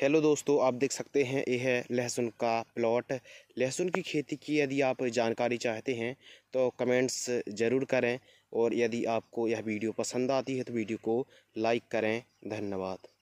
hello दोस्तों आप देख सकते हैं यह है लहसुन का प्लॉट लहसुन की खेती की यदि आप जानकारी चाहते हैं तो कमेंट्स ज़रूर करें और यदि आपको यह वीडियो पसंद आती है तो वीडियो को लाइक करें धन्यवाद